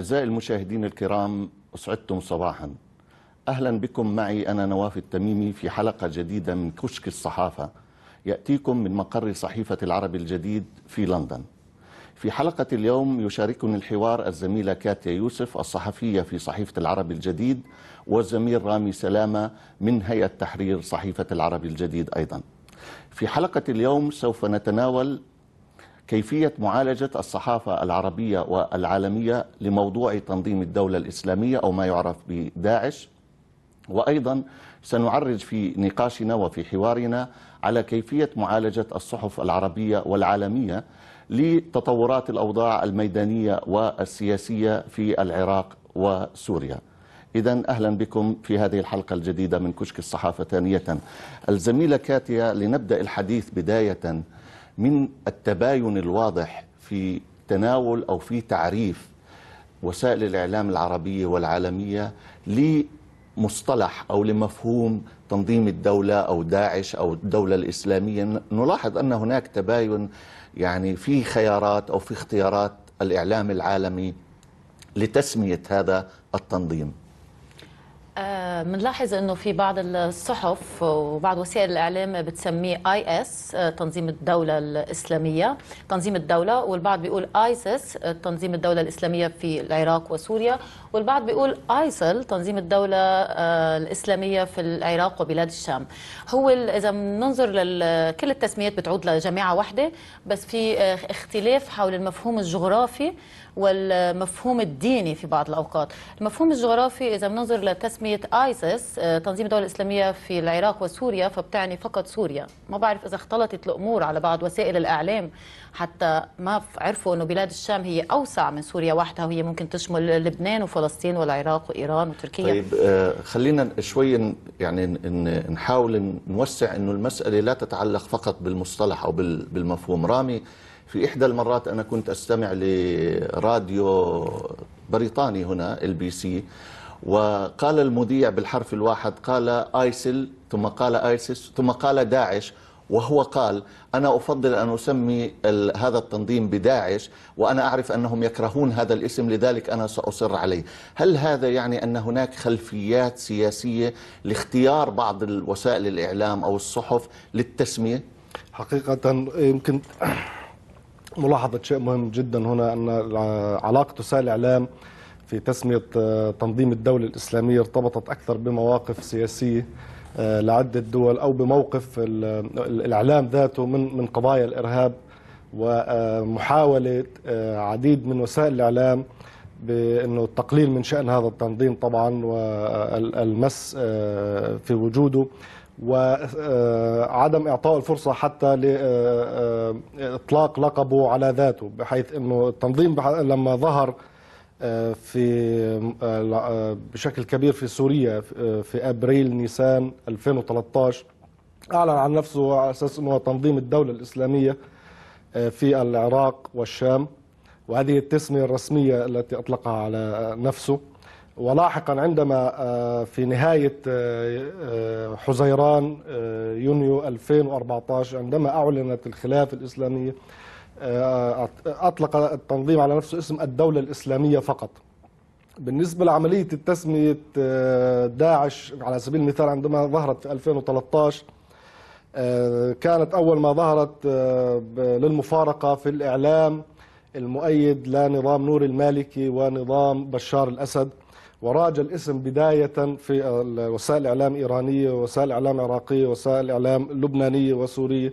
أعزائي المشاهدين الكرام أسعدتم صباحا أهلا بكم معي أنا نواف التميمي في حلقة جديدة من كشك الصحافة يأتيكم من مقر صحيفة العرب الجديد في لندن في حلقة اليوم يشاركني الحوار الزميلة كاتيا يوسف الصحفية في صحيفة العرب الجديد والزميل رامي سلامة من هيئة تحرير صحيفة العرب الجديد أيضا في حلقة اليوم سوف نتناول كيفية معالجة الصحافة العربية والعالمية لموضوع تنظيم الدولة الإسلامية أو ما يعرف بداعش وأيضا سنعرج في نقاشنا وفي حوارنا على كيفية معالجة الصحف العربية والعالمية لتطورات الأوضاع الميدانية والسياسية في العراق وسوريا إذا أهلا بكم في هذه الحلقة الجديدة من كشك الصحافة ثانية الزميلة كاتيا لنبدأ الحديث بداية من التباين الواضح في تناول أو في تعريف وسائل الإعلام العربية والعالمية لمصطلح أو لمفهوم تنظيم الدولة أو داعش أو الدولة الإسلامية نلاحظ أن هناك تباين يعني في خيارات أو في اختيارات الإعلام العالمي لتسمية هذا التنظيم بنلاحظ آه، انه في بعض الصحف وبعض وسائل الاعلام بتسميه اي اس آه، تنظيم الدوله الاسلاميه تنظيم الدوله والبعض بيقول ايسس آه، تنظيم الدوله الاسلاميه في العراق وسوريا والبعض بيقول ايسل تنظيم الدوله الاسلاميه في العراق وبلاد الشام هو اذا بننظر لكل التسميات بتعود لجماعه واحده بس في اختلاف حول المفهوم الجغرافي والمفهوم الديني في بعض الأوقات المفهوم الجغرافي إذا بننظر لتسمية آيسيس آه، تنظيم الدولة الإسلامية في العراق وسوريا فبتعني فقط سوريا ما بعرف إذا اختلطت الأمور على بعض وسائل الإعلام حتى ما عرفوا أنه بلاد الشام هي أوسع من سوريا وحدها وهي ممكن تشمل لبنان وفلسطين والعراق وإيران وتركيا طيب آه، خلينا شوي يعني نحاول نوسع أنه المسألة لا تتعلق فقط بالمصطلح أو بالمفهوم رامي في إحدى المرات أنا كنت أستمع لراديو بريطاني هنا البي سي وقال المذيع بالحرف الواحد قال آيسل ثم قال آيسيس ثم قال داعش وهو قال أنا أفضل أن أسمي هذا التنظيم بداعش وأنا أعرف أنهم يكرهون هذا الاسم لذلك أنا سأصر عليه هل هذا يعني أن هناك خلفيات سياسية لاختيار بعض الوسائل الإعلام أو الصحف للتسمية؟ حقيقة يمكن ملاحظة شيء مهم جدا هنا أن علاقة وسائل الإعلام في تسمية آه، تنظيم الدولة الإسلامية ارتبطت أكثر بمواقف سياسية آه، لعدة دول أو بموقف الإعلام ذاته من من قضايا الإرهاب ومحاولة آه، عديد من وسائل الإعلام بأنه التقليل من شأن هذا التنظيم طبعا والمس في وجوده وعدم إعطاء الفرصة حتى اطلاق لقبه على ذاته بحيث انه التنظيم لما ظهر آه، في آه، آه، بشكل كبير في سوريا في ابريل نيسان 2013 اعلن عن نفسه على اساس انه تنظيم الدوله الاسلاميه في العراق والشام وهذه التسميه الرسميه التي اطلقها على نفسه ولاحقا عندما آه، في نهاية آه، آه، حزيران يونيو 2014 عندما أعلنت الخلافة الإسلامية أطلق التنظيم على نفسه اسم الدولة الإسلامية فقط بالنسبة لعملية التسمية داعش على سبيل المثال عندما ظهرت في 2013 كانت أول ما ظهرت للمفارقة في الإعلام المؤيد لنظام نور المالكي ونظام بشار الأسد وراج الاسم بداية في وسائل إعلام إيرانية ووسائل إعلام عراقية ووسائل إعلام لبنانية وسورية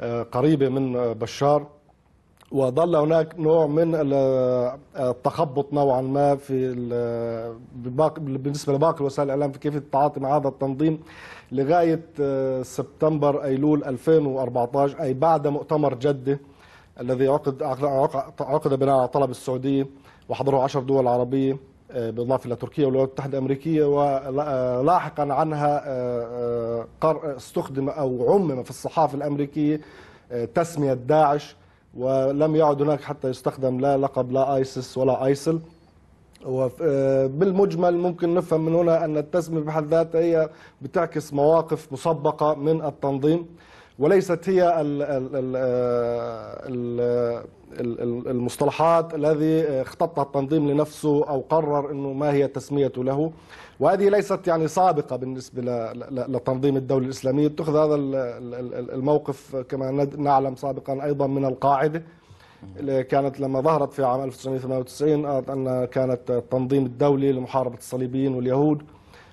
آه، قريبة من آه، بشار وظل هناك نوع من آه، التخبط نوعا ما في بالنسبه لباقي وسائل الاعلام في كيف التعاطي مع هذا التنظيم لغايه سبتمبر ايلول 2014 اي بعد مؤتمر جده الذي عقد عقد بناء على طلب السعوديه وحضره 10 دول عربيه آه، بالاضافه الى تركيا والولايات المتحده الامريكيه ولاحقا آه، عنها آه، استخدم او عمم في الصحافه الامريكيه تسميه داعش ولم يعد هناك حتى يستخدم لا لقب لا ايسس ولا ايسل وبالمجمل ممكن نفهم من هنا ان التسميه بحد ذاتها هي بتعكس مواقف مسبقه من التنظيم وليست هي المصطلحات الذي اختطها التنظيم لنفسه او قرر انه ما هي تسميته له وهذه ليست يعني سابقه بالنسبه لتنظيم الدوله الاسلاميه اتخذ هذا الموقف كما نعلم سابقا ايضا من القاعده اللي كانت لما ظهرت في عام 1998 ان كانت التنظيم الدولي لمحاربه الصليبيين واليهود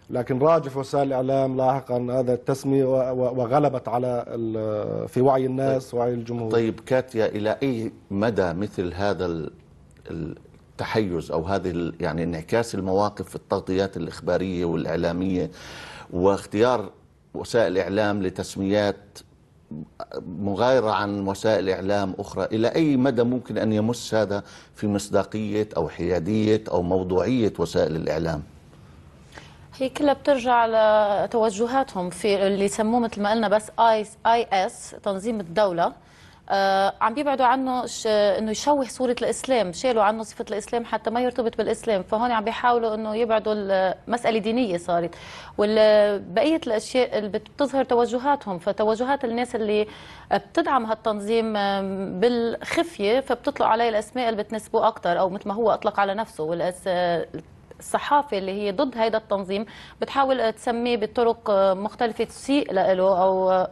لكن راجف وسائل الاعلام لاحقا هذا التسميه وغلبت على في وعي الناس طيب. وعي الجمهور طيب كاتيا الى اي مدى مثل هذا التحيز او هذه يعني انعكاس المواقف في التغطيات الاخباريه والاعلاميه واختيار وسائل اعلام لتسميات مغايرة عن وسائل إعلام أخرى إلى أي مدى ممكن أن يمس هذا في مصداقية أو حيادية أو موضوعية وسائل الإعلام هي كلها بترجع لتوجهاتهم في اللي سموه مثل ما قلنا بس اي اي اس تنظيم الدوله آه عم بيبعدوا عنه انه يشوه صوره الاسلام، شالوا عنه صفه الاسلام حتى ما يرتبط بالاسلام، فهون عم بيحاولوا انه يبعدوا المساله دينيه صارت، وبقيه الاشياء اللي بتظهر توجهاتهم، فتوجهات الناس اللي بتدعم هالتنظيم بالخفيه فبتطلق عليه الاسماء اللي بتناسبوه اكثر او مثل ما هو اطلق على نفسه والأس... الصحافه اللي هي ضد هذا التنظيم بتحاول آه، تسميه بطرق آه، مختلفه تسيء له او آه،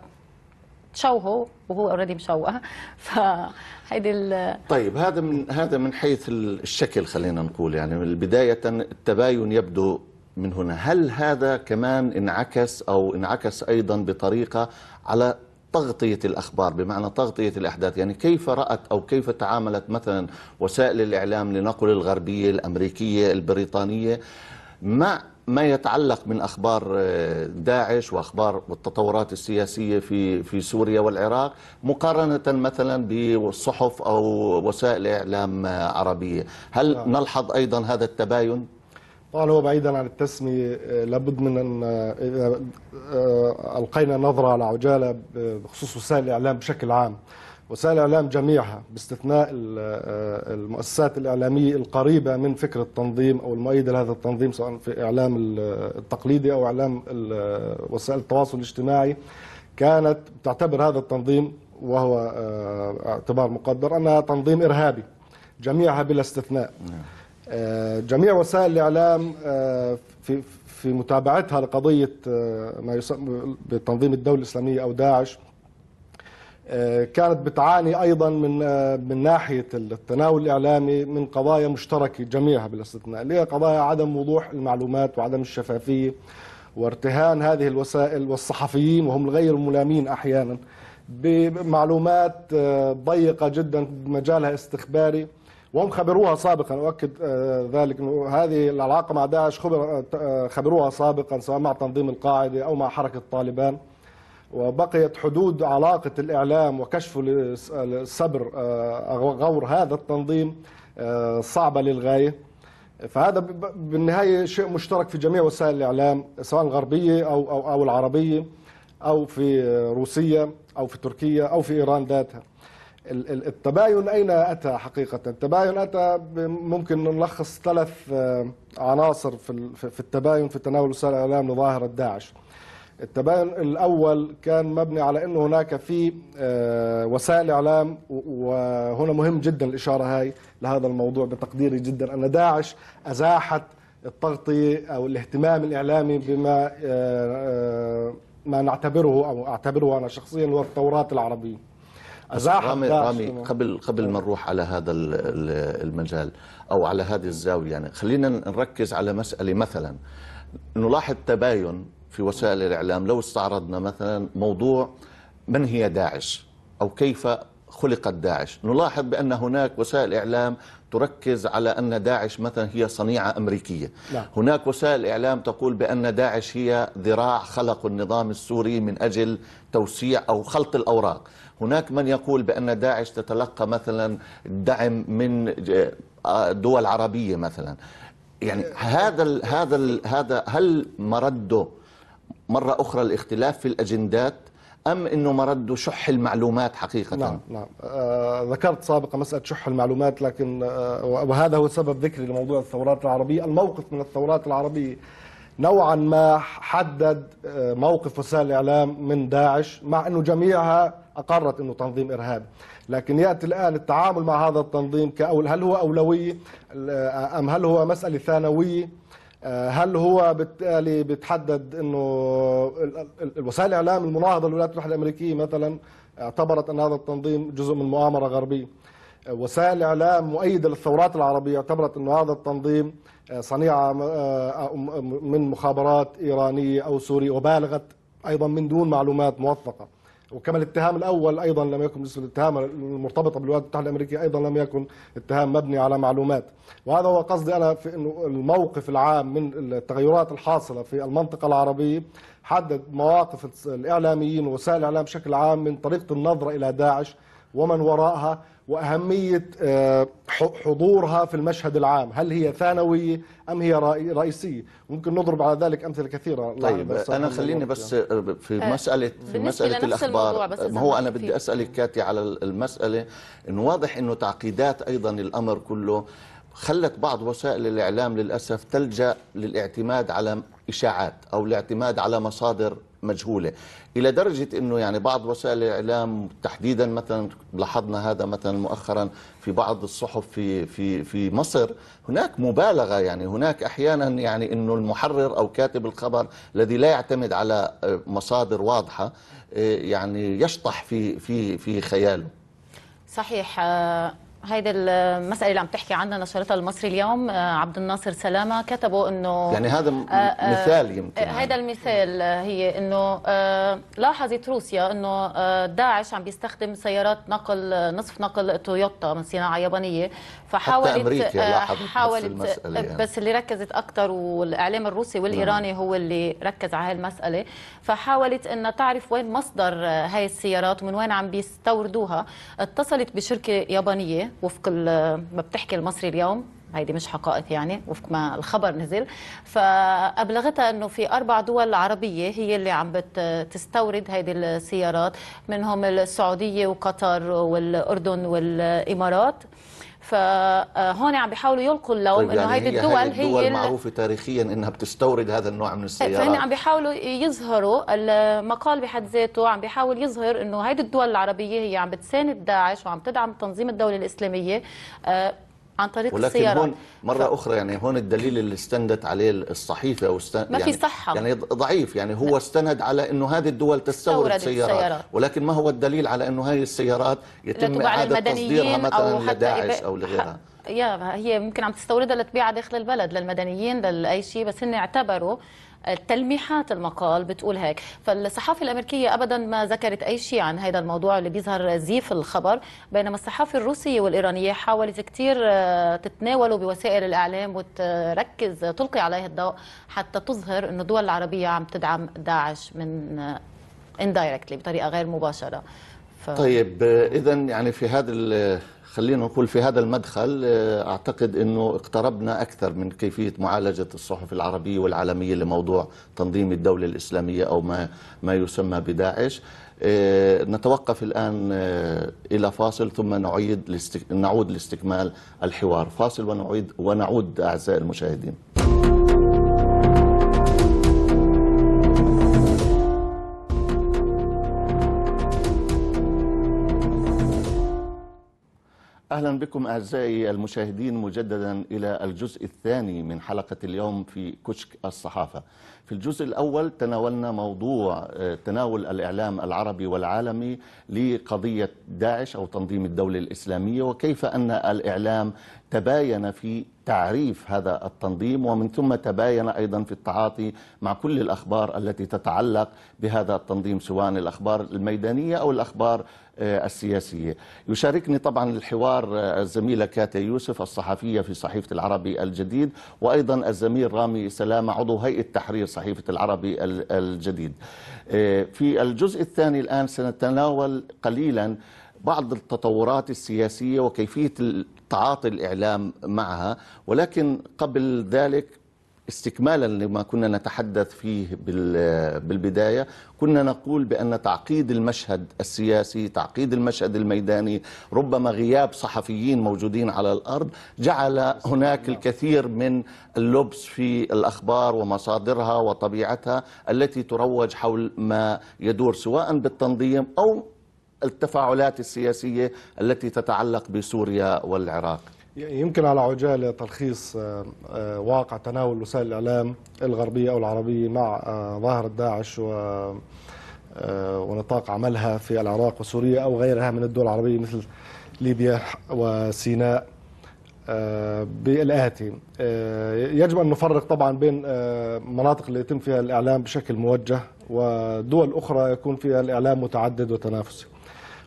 تشوهه وهو اوريدي مشوه فهيدي ال... طيب هذا من هذا من حيث الشكل خلينا نقول يعني بدايه التباين يبدو من هنا هل هذا كمان انعكس او انعكس ايضا بطريقه على تغطية الأخبار بمعنى تغطية الأحداث يعني كيف رأت أو كيف تعاملت مثلا وسائل الإعلام لنقل الغربية الأمريكية البريطانية مع ما يتعلق من اخبار آه، داعش واخبار والتطورات السياسيه في في سوريا والعراق مقارنه مثلا بالصحف او وسائل اعلام آه، عربيه، هل نعم. نلحظ ايضا هذا التباين؟ طبعا هو بعيدا عن التسمية آه، لابد من أن آه، إذا آه، ألقينا نظرة على عجالة بخصوص وسائل الإعلام بشكل عام وسائل الإعلام جميعها باستثناء المؤسسات الإعلامية القريبة من فكرة التنظيم أو المؤيدة لهذا التنظيم سواء في إعلام التقليدي أو إعلام وسائل التواصل الاجتماعي كانت تعتبر هذا التنظيم وهو اعتبار مقدر أنها تنظيم إرهابي جميعها بلا استثناء نعم. آه، جميع وسائل الإعلام آه، في في متابعتها لقضية آه، ما يسمى بتنظيم الدولة الإسلامية أو داعش كانت بتعاني أيضا من من ناحية التناول الإعلامي من قضايا مشتركة جميعها بالاستثناء اللي هي قضايا عدم وضوح المعلومات وعدم الشفافية وارتهان هذه الوسائل والصحفيين وهم غير ملامين أحيانا بمعلومات ضيقة جدا مجالها استخباري وهم خبروها سابقا اؤكد آه، ذلك انه هذه العلاقه مع داعش آه، آه، خبروها سابقا سواء مع تنظيم القاعده او مع حركه طالبان وبقيت حدود علاقه الاعلام وكشفه للسبر غور هذا التنظيم صعبه للغايه فهذا بالنهايه شيء مشترك في جميع وسائل الاعلام سواء الغربيه او او او العربيه او في روسيا او في تركيا او في ايران ذاتها التباين أين أتى حقيقة التباين أتى ممكن نلخص ثلاث آه، عناصر في التباين في تناول وسائل الإعلام لظاهرة داعش التباين الأول كان مبني على أنه هناك في آه، وسائل إعلام وهنا مهم جدا الإشارة هاي لهذا الموضوع بتقديري جدا أن داعش أزاحت التغطية أو الاهتمام الإعلامي بما آه، ما نعتبره أو أعتبره أنا شخصيا هو الثورات العربية رامي, رامي قبل قبل ما نروح على هذا المجال او على هذه الزاويه يعني خلينا نركز على مساله مثلا نلاحظ تباين في وسائل الاعلام لو استعرضنا مثلا موضوع من هي داعش او كيف خلقت داعش نلاحظ بأن هناك وسائل إعلام تركز على أن داعش مثلا هي صنيعة أمريكية لا. هناك وسائل إعلام تقول بأن داعش هي ذراع خلق النظام السوري من أجل توسيع أو خلط الأوراق هناك من يقول بأن داعش تتلقى مثلا دعم من آه، دول عربية مثلا يعني هذا ال هذا ال هذا هل مرده مرة أخرى الاختلاف في الأجندات أم أنه مرده شح المعلومات حقيقة نعم نعم آه ذكرت سابقا مسألة شح المعلومات لكن آه وهذا هو سبب ذكري لموضوع الثورات العربية الموقف من الثورات العربية نوعا ما حدد آه موقف وسائل الإعلام من داعش مع أنه جميعها أقرت أنه تنظيم إرهاب لكن يأتي الآن التعامل مع هذا التنظيم كأول هل هو أولوية آه، أم هل هو مسألة ثانوية آه، هل هو بالتالي بتحدد انه وسائل الاعلام المناهضه للولايات المتحده الامريكيه مثلا اعتبرت ان هذا التنظيم جزء من مؤامره غربيه آه، وسائل الاعلام مؤيده للثورات العربيه اعتبرت انه هذا التنظيم آه، صنيعه من مخابرات ايرانيه او سوريه وبالغت ايضا من دون معلومات موثقه وكما الاتهام الاول ايضا لم يكن بالنسبه للاتهام المرتبطه بالولايات المتحده الامريكيه ايضا لم يكن اتهام مبني على معلومات وهذا هو قصدي انا في انه الموقف العام من التغيرات الحاصله في المنطقه العربيه حدد مواقف الاعلاميين ووسائل الاعلام بشكل عام من طريقه النظره الى داعش ومن وراءها وأهمية آه، حضورها في المشهد العام هل هي ثانوية أم هي رئيسية ممكن نضرب على ذلك أمثلة كثيرة طيب أنا خليني بس يعني. آه، في آه، مسألة في مسألة الأخبار بس ما هو أنا بدي أسألك كاتي على المسألة إنه واضح إنه تعقيدات أيضا الأمر كله خلت بعض وسائل الإعلام للأسف تلجأ للاعتماد على إشاعات أو الاعتماد على مصادر مجهوله الى درجه انه يعني بعض وسائل الاعلام تحديدا مثلا لاحظنا هذا مثلا مؤخرا في بعض الصحف في في في مصر هناك مبالغه يعني هناك احيانا يعني انه المحرر او كاتب الخبر الذي لا يعتمد على مصادر واضحه آه، يعني يشطح في في في خياله صحيح آه، هيدي المساله اللي عم تحكي عنها نشرتها المصري اليوم آه، عبد الناصر سلامه كتبوا انه يعني هذا آه، آه، مثال يمكن هذا يعني. المثال هي انه لاحظت روسيا انه داعش عم بيستخدم سيارات نقل نصف نقل تويوتا من صناعه يابانيه فحاولت حتى أمريكا لاحظت حاولت نفس يعني. بس اللي ركزت اكثر والاعلام الروسي والايراني نعم. هو اللي ركز على هالمساله فحاولت انها تعرف وين مصدر هاي السيارات ومن وين عم بيستوردوها اتصلت بشركه يابانيه وفق ما بتحكي المصري اليوم هيدي مش حقائق يعني وفق ما الخبر نزل فابلغتها انه في اربع دول عربيه هي اللي عم بتستورد هيدي السيارات منهم السعوديه وقطر والاردن والامارات فهون عم بيحاولوا يلقوا اللوم طيب يعني انه هيدي الدول هي الدول هي معروفه تاريخيا انها بتستورد هذا النوع من السيارات فهن عم بيحاولوا يظهروا المقال بحد ذاته عم بيحاول يظهر انه هيدي الدول العربيه هي عم بتساند داعش وعم تدعم تنظيم الدوله الاسلاميه آه، عن طريق ولكن السيارات هون مرة ف... أخرى يعني هون الدليل اللي استندت عليه الصحيفة واستن... ما يعني في صحة يعني ضعيف يعني هو استند على أنه هذه الدول تستورد سيارات. السيارات ولكن ما هو الدليل على أنه هذه السيارات يتم إعادة تصديرها مثلا لداعش أو لغيرها يا هي ممكن عم تستوردها لتبيعها داخل البلد للمدنيين لأي شيء بس هن اعتبروا تلميحات المقال بتقول هيك فالصحافة الأمريكية أبدا ما ذكرت أي شيء عن هذا الموضوع اللي بيظهر زيف الخبر بينما الصحافة الروسية والإيرانية حاولت كثير آه، تتناوله بوسائل الإعلام وتركز آه، تلقي عليه الضوء حتى تظهر أن الدول العربية عم تدعم داعش من آه، indirectly بطريقة غير مباشرة ف... طيب إذا يعني في هذا خلينا نقول في هذا المدخل آه، أعتقد أنه اقتربنا أكثر من كيفية معالجة الصحف العربية والعالمية لموضوع تنظيم الدولة الإسلامية أو ما, ما يسمى بداعش آه، نتوقف الآن آه، إلى فاصل ثم نعيد نعود لاستكمال الحوار فاصل ونعود, ونعود أعزائي المشاهدين أهلا بكم أعزائي المشاهدين مجددا إلى الجزء الثاني من حلقة اليوم في كشك الصحافة في الجزء الأول تناولنا موضوع آه، تناول الإعلام العربي والعالمي لقضية داعش أو تنظيم الدولة الإسلامية وكيف أن الإعلام تباين في تعريف هذا التنظيم ومن ثم تباين أيضا في التعاطي مع كل الأخبار التي تتعلق بهذا التنظيم سواء الأخبار الميدانية أو الأخبار آه، السياسية يشاركني طبعا الحوار آه، الزميلة كاتي يوسف الصحفية في صحيفة العربي الجديد وأيضا الزميل رامي سلامة عضو هيئة تحرير صحيفة العربي الجديد آه، في الجزء الثاني الآن سنتناول قليلا بعض التطورات السياسية وكيفية تعاطي الإعلام معها ولكن قبل ذلك استكمالا لما كنا نتحدث فيه بالبدايه كنا نقول بان تعقيد المشهد السياسي تعقيد المشهد الميداني ربما غياب صحفيين موجودين على الارض جعل هناك الكثير من اللبس في الاخبار ومصادرها وطبيعتها التي تروج حول ما يدور سواء بالتنظيم او التفاعلات السياسية التي تتعلق بسوريا والعراق يمكن على عجالة تلخيص آه، آه، واقع تناول وسائل الإعلام الغربية أو العربية مع آه، ظاهرة داعش و ونطاق عملها في العراق وسوريا أو غيرها من الدول العربية مثل ليبيا وسيناء بالآتي يجب أن نفرق طبعا بين مناطق اللي يتم فيها الإعلام بشكل موجه ودول أخرى يكون فيها الإعلام متعدد وتنافسي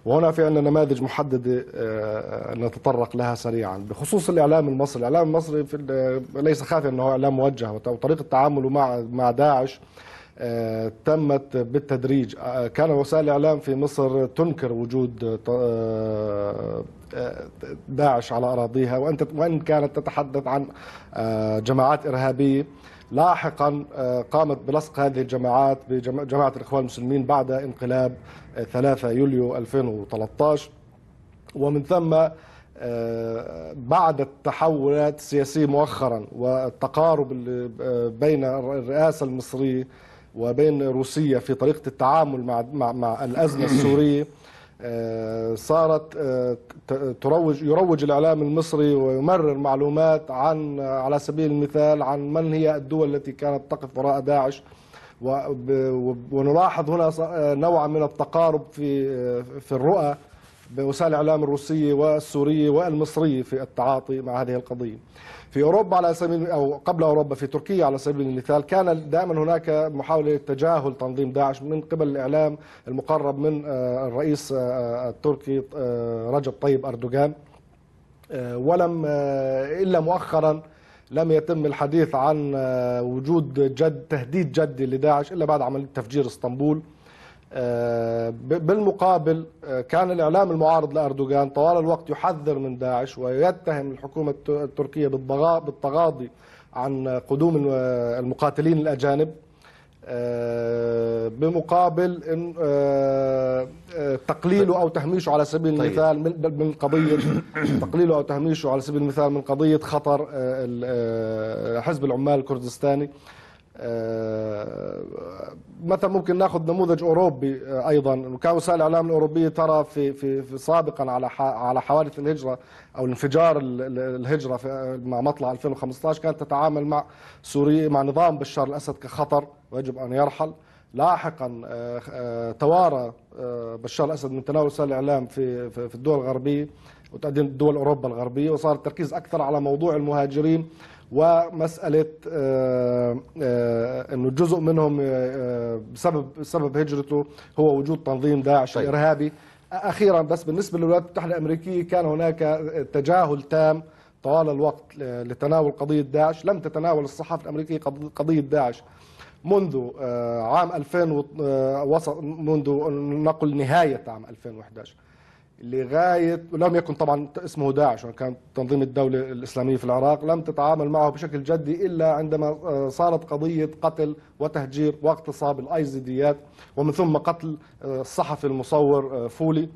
وهنا في عندنا نماذج محددة آه، نتطرق لها سريعا بخصوص الإعلام المصري الإعلام المصري آه، ليس خافيا أنه إعلام موجه وطريقة تعامله مع مع داعش آه، تمت بالتدريج كان وسائل الإعلام في مصر تنكر وجود داعش على أراضيها وأن كانت تتحدث عن جماعات إرهابية لاحقا آه، قامت بلصق هذه الجماعات بجماعة الإخوان المسلمين بعد انقلاب 3 آه، يوليو 2013 ومن ثم آه، بعد التحولات السياسية مؤخرا والتقارب بين الرئاسة المصرية وبين روسيا في طريقة التعامل مع, مع, مع الأزمة السورية آه، صارت آه، تروج يروج الاعلام المصري ويمرر معلومات عن آه، على سبيل المثال عن من هي الدول التي كانت تقف وراء داعش ونلاحظ هنا نوعا من التقارب في في الرؤى بوسائل الإعلام الروسية والسورية والمصرية في التعاطي مع هذه القضية في أوروبا على سبيل أو قبل أوروبا في تركيا على سبيل المثال كان دائما هناك محاولة تجاهل تنظيم داعش من قبل الإعلام المقرب من آه، الرئيس آه، آه، التركي رجب طيب أردوغان ولم إلا مؤخراً لم يتم الحديث عن وجود جد تهديد جدي لداعش الا بعد عمليه تفجير اسطنبول آه، بالمقابل آه، كان الإعلام المعارض لأردوغان طوال الوقت يحذر من داعش ويتهم الحكومة التركية بالتغاضي عن قدوم آه، المقاتلين الأجانب بمقابل تقليله أو تهميشه على سبيل طيب. المثال من قضية تقليله أو تهميشه على سبيل المثال من قضية خطر حزب العمال الكردستاني آه، مثلا ممكن ناخذ نموذج اوروبي آه، ايضا كان وسائل الاعلام الاوروبيه ترى في في, في سابقا على على حوادث الهجره او انفجار الهجره مع مطلع 2015 كانت تتعامل مع سوريا مع نظام بشار الاسد كخطر ويجب ان يرحل لاحقا آه، توارى بشار الاسد من تناول وسائل الاعلام في في الدول الغربيه وتقديم دول أوروبا الغربية وصار التركيز أكثر على موضوع المهاجرين ومسألة آه، آه، أنه جزء منهم آه، بسبب سبب هجرته هو وجود تنظيم داعش طيب. الإرهابي أخيرا بس بالنسبة للولايات المتحدة الأمريكية كان هناك تجاهل تام طوال الوقت لتناول قضية داعش لم تتناول الصحافة الأمريكية قضية داعش منذ عام 2000 منذ نقل نهاية عام 2011 لغاية لم يكن طبعا اسمه داعش كان تنظيم الدولة الإسلامية في العراق لم تتعامل معه بشكل جدي إلا عندما آه، صارت قضية قتل وتهجير واغتصاب الأيزيديات ومن ثم قتل آه، الصحفي المصور آه، فولي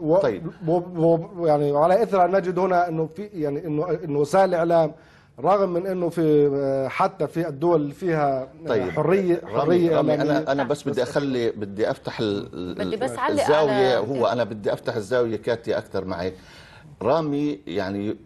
و طيب و يعني وعلى اثر نجد هنا انه في يعني انه انه وسائل الاعلام رغم من انه في آه، حتى في الدول اللي فيها آه، طيب حريه حريه رغم انا انا بس بدي اخلي بدي افتح بدي بس الزاويه هو انا بدي افتح الزاويه كاتي اكثر معك رامي يعني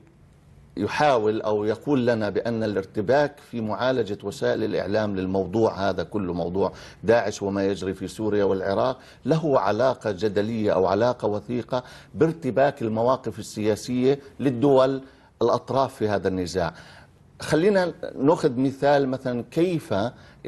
يحاول او يقول لنا بان الارتباك في معالجه وسائل الاعلام للموضوع هذا كله موضوع داعش وما يجري في سوريا والعراق له علاقه جدليه او علاقه وثيقه بارتباك المواقف السياسيه للدول الاطراف في هذا النزاع. خلينا ناخذ مثال مثلا كيف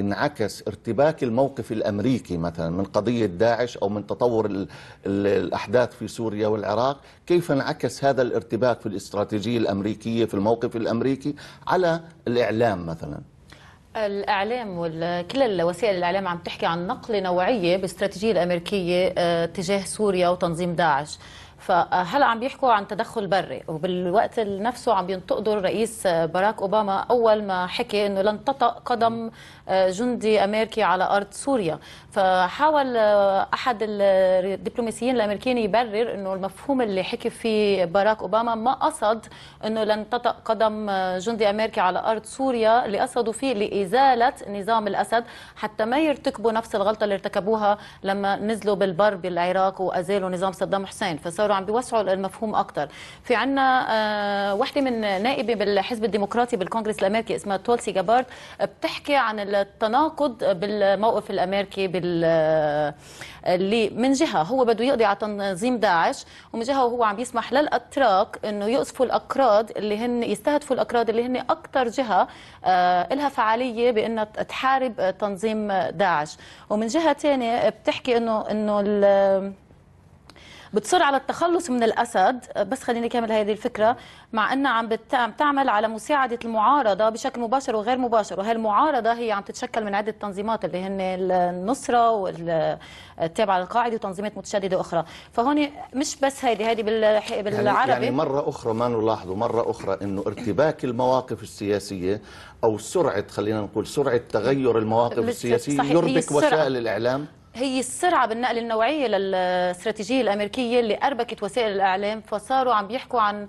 انعكس ارتباك الموقف الامريكي مثلا من قضيه داعش او من تطور الاحداث في سوريا والعراق، كيف انعكس هذا الارتباك في الاستراتيجيه الامريكيه في الموقف الامريكي على الاعلام مثلا؟ الاعلام وكل وسائل الاعلام عم تحكي عن نقله نوعيه بالاستراتيجيه الامريكيه آه، تجاه سوريا وتنظيم داعش. فهلا عم بيحكوا عن تدخل بري وبالوقت نفسه عم ينتقدوا الرئيس باراك اوباما اول ما حكي انه لن تطأ قدم آه، جندي امريكي على ارض سوريا فحاول آه، احد الدبلوماسيين الامريكيين يبرر انه المفهوم اللي حكي فيه باراك اوباما ما قصد انه لن تطأ قدم آه، جندي امريكي على ارض سوريا اللي قصدوا فيه لازاله نظام الاسد حتى ما يرتكبوا نفس الغلطه اللي ارتكبوها لما نزلوا بالبر بالعراق وازالوا نظام صدام حسين فصار اكثر وعم بيوسعوا المفهوم اكثر في عنا آه، وحده من نائبه بالحزب الديمقراطي بالكونغرس الامريكي اسمها تولسي جابارد بتحكي عن التناقض بالموقف الامريكي بال آه، اللي من جهه هو بده يقضي على تنظيم داعش ومن جهه هو عم يسمح للاتراك انه يقصفوا الاكراد اللي هن يستهدفوا الاكراد اللي هن اكثر جهه آه، لها فعاليه بانها تحارب تنظيم داعش ومن جهه ثانيه بتحكي انه انه بتصر على التخلص من الأسد بس خليني كامل هذه الفكرة مع أنها عم بتعمل على مساعدة المعارضة بشكل مباشر وغير مباشر وهي المعارضة هي عم تتشكل من عدة تنظيمات اللي هن النصرة والتابعة للقاعدة وتنظيمات متشددة أخرى فهون مش بس هذه هذه يعني- بالعربي يعني, يعني مرة أخرى ما نلاحظ مرة أخرى أنه ارتباك المواقف السياسية أو سرعة خلينا نقول سرعة تغير المواقف السياسية يربك وسائل الإعلام هي السرعة بالنقل النوعية للاستراتيجية الأمريكية اللي أربكت وسائل الإعلام فصاروا عم بيحكوا عن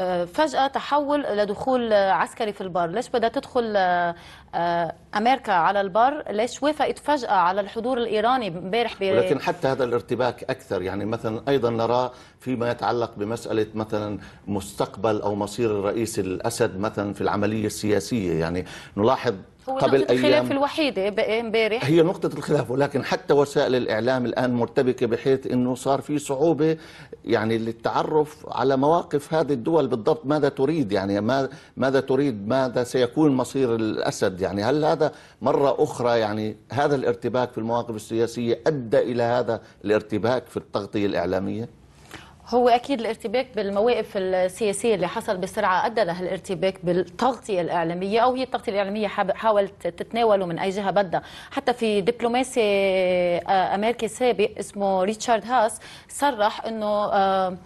آه، فجأة تحول لدخول عسكري في البر ليش بدها تدخل آه، آه، أمريكا على البر ليش وافقت فجأة على الحضور الإيراني امبارح ولكن حتى هذا الارتباك أكثر يعني مثلا أيضا نراه فيما يتعلق بمسألة مثلا مستقبل أو مصير الرئيس الأسد مثلا في العملية السياسية يعني نلاحظ قبل نقطة أيام الخلاف الوحيدة امبارح هي نقطة الخلاف ولكن حتى وسائل الإعلام الآن مرتبكة بحيث أنه صار في صعوبة يعني للتعرف على مواقف هذه الدول بالضبط ماذا تريد يعني ما ماذا تريد ماذا سيكون مصير الأسد يعني هل هذا مرة أخرى يعني هذا الارتباك في المواقف السياسية أدى إلى هذا الارتباك في التغطية الإعلامية؟ هو اكيد الارتباك بالمواقف السياسيه اللي حصل بسرعه ادى الارتباك بالتغطيه الاعلاميه او هي التغطيه الاعلاميه حاولت تتناوله من اي جهه بدها حتى في دبلوماسي آه، امريكي سابق اسمه ريتشارد هاس صرح انه آه،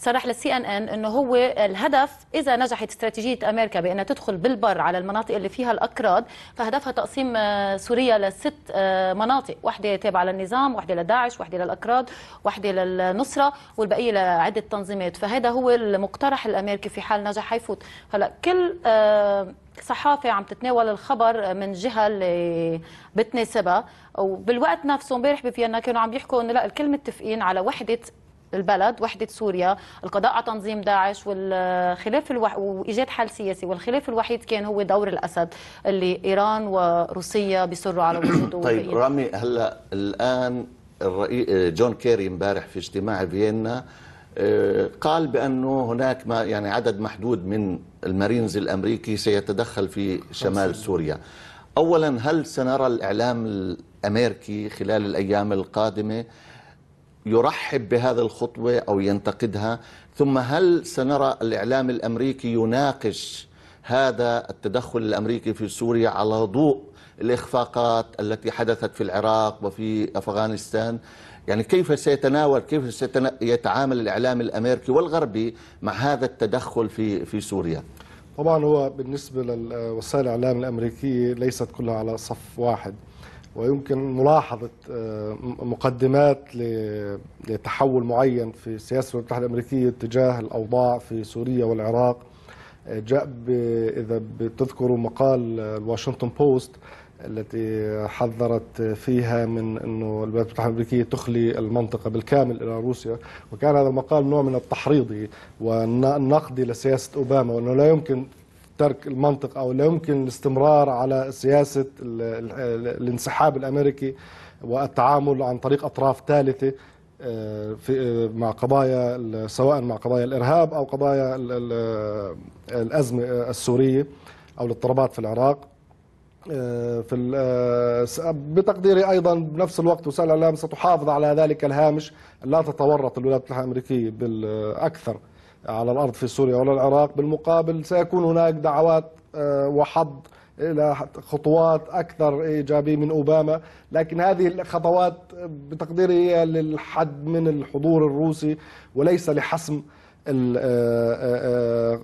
صرح للسي ان ان انه هو الهدف اذا نجحت استراتيجيه امريكا بانها تدخل بالبر على المناطق اللي فيها الاكراد فهدفها تقسيم آه، سوريا لست آه، مناطق واحده تابعه للنظام واحده لداعش واحده للاكراد واحده للنصره والبقيه لعده تنظيمات فهذا هو المقترح الامريكي في حال نجح حيفوت هلا كل آه، صحافة عم تتناول الخبر من جهة اللي بتناسبها وبالوقت نفسه امبارح بفيينا كانوا عم يحكوا انه لا الكل متفقين على وحدة البلد وحدة سوريا القضاء على تنظيم داعش والخلاف الوح... وإيجاد حل سياسي والخلاف الوحيد كان هو دور الأسد اللي إيران وروسيا بيصروا على وجوده طيب رامي هلأ الآن الرئي... جون كيري امبارح في اجتماع فيينا آه، قال بأنه هناك ما يعني عدد محدود من المارينز الأمريكي سيتدخل في شمال سوريا أولا هل سنرى الإعلام الأمريكي خلال الأيام القادمة يرحب بهذه الخطوة أو ينتقدها ثم هل سنرى الإعلام الأمريكي يناقش هذا التدخل الأمريكي في سوريا على ضوء الإخفاقات التي حدثت في العراق وفي أفغانستان يعني كيف سيتناول كيف سيتعامل الإعلام الأمريكي والغربي مع هذا التدخل في في سوريا طبعا هو بالنسبة لوسائل الإعلام الأمريكية ليست كلها على صف واحد ويمكن ملاحظة آه، مقدمات لتحول معين في سياسة الولايات المتحدة الأمريكية تجاه الأوضاع في سوريا والعراق آه، جاء إذا بتذكروا مقال آه، الواشنطن بوست التي حذرت فيها من انه الولايات المتحده الامريكيه تخلي المنطقه بالكامل الى روسيا، وكان هذا المقال نوع من التحريضي والنقدي لسياسه اوباما وانه لا يمكن ترك المنطق أو لا يمكن الاستمرار على سياسة الانسحاب الأمريكي والتعامل عن طريق أطراف ثالثة آه، في آه، مع قضايا سواء مع قضايا الارهاب او قضايا آه، الازمه السوريه او الاضطرابات في العراق في بتقديري ايضا بنفس الوقت وسائل الاعلام ستحافظ على ذلك الهامش لا تتورط الولايات المتحده الامريكيه بالاكثر على الأرض في سوريا ولا العراق بالمقابل سيكون هناك دعوات آه، وحض إلى خطوات أكثر إيجابية من أوباما لكن هذه الخطوات بتقديري هي للحد من الحضور الروسي وليس لحسم آه، آه،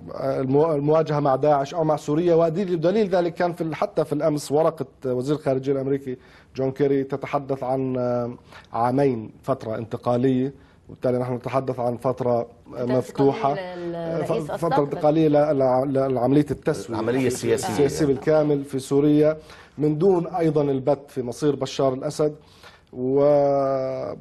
المواجهه مع داعش او مع سوريا ودليل ذلك كان في حتى في الامس ورقه وزير الخارجيه الامريكي جون كيري تتحدث عن عامين فتره انتقاليه وبالتالي نحن نتحدث عن فترة مفتوحة فترة انتقالية لعملية التسوية العملية السياسية السياسية بالكامل في سوريا من دون أيضا البت في مصير بشار الأسد وضمن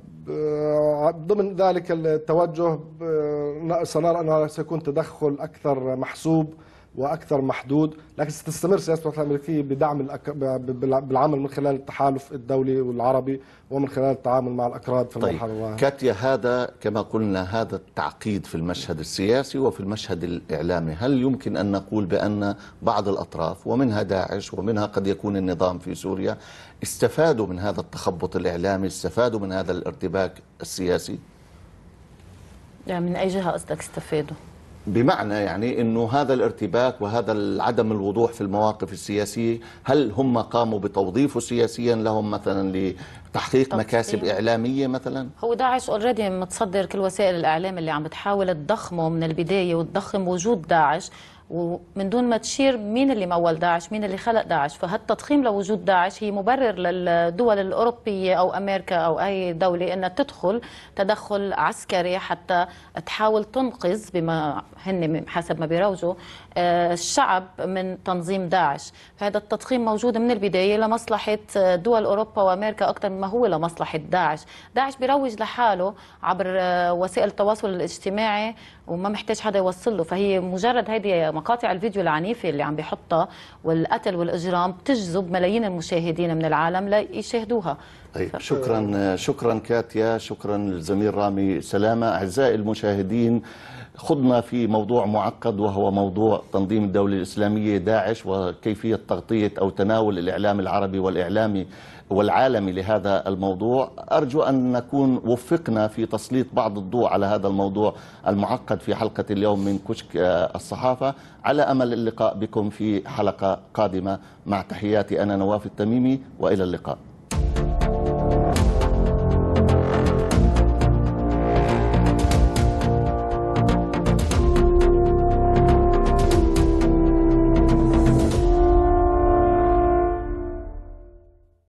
آه، ذلك التوجه آه، سنرى أنه سيكون تدخل أكثر محسوب واكثر محدود لكن ستستمر سياسه الولايات الامريكيه بدعم الأك... بالعمل من خلال التحالف الدولي والعربي ومن خلال التعامل مع الاكراد في طيب. المرحله كاتيا هذا كما قلنا هذا التعقيد في المشهد السياسي وفي المشهد الاعلامي هل يمكن ان نقول بان بعض الاطراف ومنها داعش ومنها قد يكون النظام في سوريا استفادوا من هذا التخبط الاعلامي استفادوا من هذا الارتباك السياسي يعني من اي جهه قصدك استفادوا بمعنى يعني انه هذا الارتباك وهذا عدم الوضوح في المواقف السياسيه هل هم قاموا بتوظيفه سياسيا لهم مثلا لتحقيق مكاسب اعلاميه مثلا هو داعش اوريدي متصدر كل وسائل الاعلام اللي عم بتحاول تضخمه من البدايه وتضخم وجود داعش ومن دون ما تشير مين اللي مول داعش مين اللي خلق داعش فهالتضخيم لوجود داعش هي مبرر للدول الأوروبية أو أمريكا أو أي دولة أنها تدخل تدخل عسكري حتى تحاول تنقذ بما هن حسب ما بيروجوا آه، الشعب من تنظيم داعش فهذا التضخيم موجود من البداية لمصلحة آه، دول أوروبا وأمريكا أكثر مما هو لمصلحة داعش داعش بيروج لحاله عبر آه، وسائل التواصل الاجتماعي وما محتاج حدا يوصل له فهي مجرد هذه مقاطع الفيديو العنيفه اللي عم بيحطها والقتل والاجرام بتجذب ملايين المشاهدين من العالم ليشاهدوها طيب ف... شكرا شكرا كاتيا شكرا للزميل رامي سلامه اعزائي المشاهدين خضنا في موضوع معقد وهو موضوع تنظيم الدوله الاسلاميه داعش وكيفيه تغطيه او تناول الاعلام العربي والاعلامي والعالمي لهذا الموضوع أرجو أن نكون وفقنا في تسليط بعض الضوء على هذا الموضوع المعقد في حلقة اليوم من كشك آه، الصحافة على أمل اللقاء بكم في حلقة قادمة مع تحياتي أنا نواف التميمي وإلى اللقاء